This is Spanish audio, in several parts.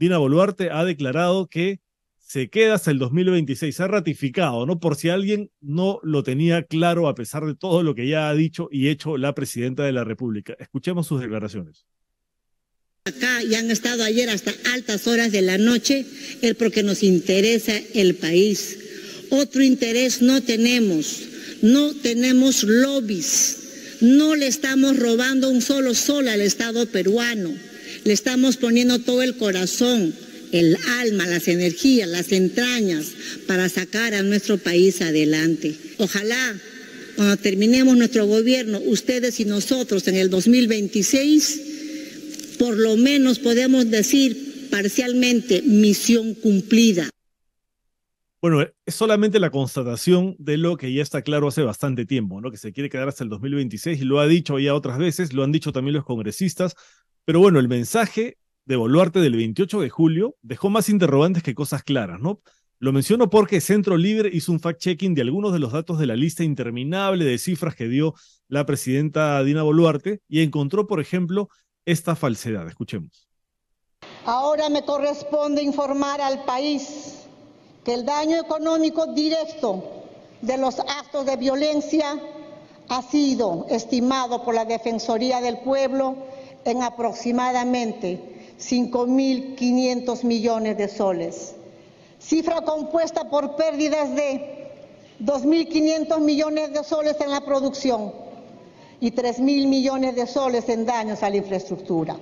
Dina Boluarte ha declarado que se queda hasta el 2026, ha ratificado, ¿no? Por si alguien no lo tenía claro a pesar de todo lo que ya ha dicho y hecho la presidenta de la República. Escuchemos sus declaraciones. Acá y han estado ayer hasta altas horas de la noche, es porque nos interesa el país. Otro interés no tenemos, no tenemos lobbies, no le estamos robando un solo sol al Estado peruano le estamos poniendo todo el corazón, el alma, las energías, las entrañas para sacar a nuestro país adelante. Ojalá cuando terminemos nuestro gobierno, ustedes y nosotros en el 2026, por lo menos podemos decir parcialmente misión cumplida. Bueno, es solamente la constatación de lo que ya está claro hace bastante tiempo, ¿no? Que se quiere quedar hasta el 2026 y lo ha dicho ya otras veces, lo han dicho también los congresistas, pero bueno, el mensaje de Boluarte del 28 de julio dejó más interrogantes que cosas claras, ¿no? Lo menciono porque Centro Libre hizo un fact-checking de algunos de los datos de la lista interminable de cifras que dio la presidenta Dina Boluarte y encontró, por ejemplo, esta falsedad. Escuchemos. Ahora me corresponde informar al país que el daño económico directo de los actos de violencia ha sido estimado por la Defensoría del Pueblo en aproximadamente 5.500 millones de soles, cifra compuesta por pérdidas de 2.500 millones de soles en la producción y 3.000 millones de soles en daños a la infraestructura.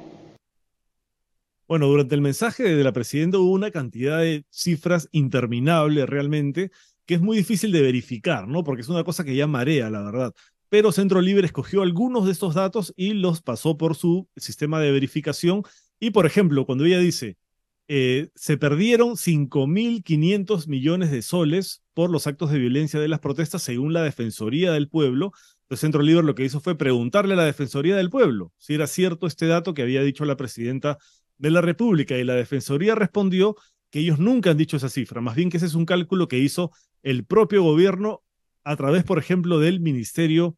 Bueno, durante el mensaje de la presidenta hubo una cantidad de cifras interminables realmente, que es muy difícil de verificar, ¿no? Porque es una cosa que ya marea, la verdad pero Centro Libre escogió algunos de estos datos y los pasó por su sistema de verificación. Y, por ejemplo, cuando ella dice, eh, se perdieron 5.500 millones de soles por los actos de violencia de las protestas, según la Defensoría del Pueblo. El pues Centro Libre lo que hizo fue preguntarle a la Defensoría del Pueblo si era cierto este dato que había dicho la presidenta de la República y la Defensoría respondió que ellos nunca han dicho esa cifra, más bien que ese es un cálculo que hizo el propio gobierno a través, por ejemplo, del Ministerio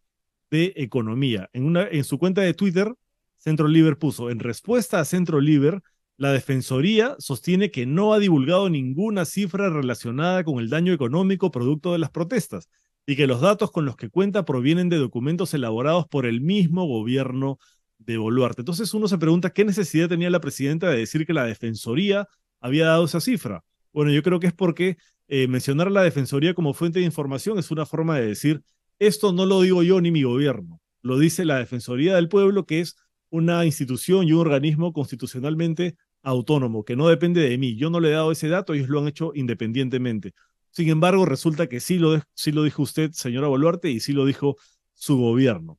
de Economía. En, una, en su cuenta de Twitter, Centro Liber puso, en respuesta a Centro Liber, la Defensoría sostiene que no ha divulgado ninguna cifra relacionada con el daño económico producto de las protestas y que los datos con los que cuenta provienen de documentos elaborados por el mismo gobierno de Boluarte. Entonces uno se pregunta qué necesidad tenía la presidenta de decir que la Defensoría había dado esa cifra. Bueno, yo creo que es porque eh, mencionar a la Defensoría como fuente de información es una forma de decir esto no lo digo yo ni mi gobierno, lo dice la Defensoría del Pueblo, que es una institución y un organismo constitucionalmente autónomo, que no depende de mí. Yo no le he dado ese dato, ellos lo han hecho independientemente. Sin embargo, resulta que sí lo, sí lo dijo usted, señora Boluarte, y sí lo dijo su gobierno.